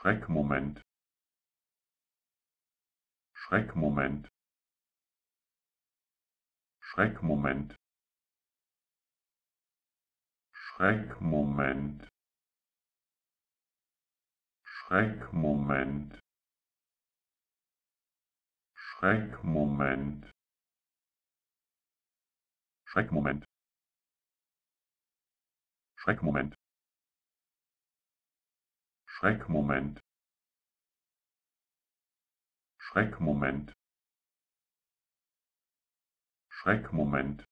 schreckmoment schreckmoment schreckmoment schreckmoment schreckmoment schreckmoment schreckmoment schreckmoment schreckmoment schreckmoment schreckmoment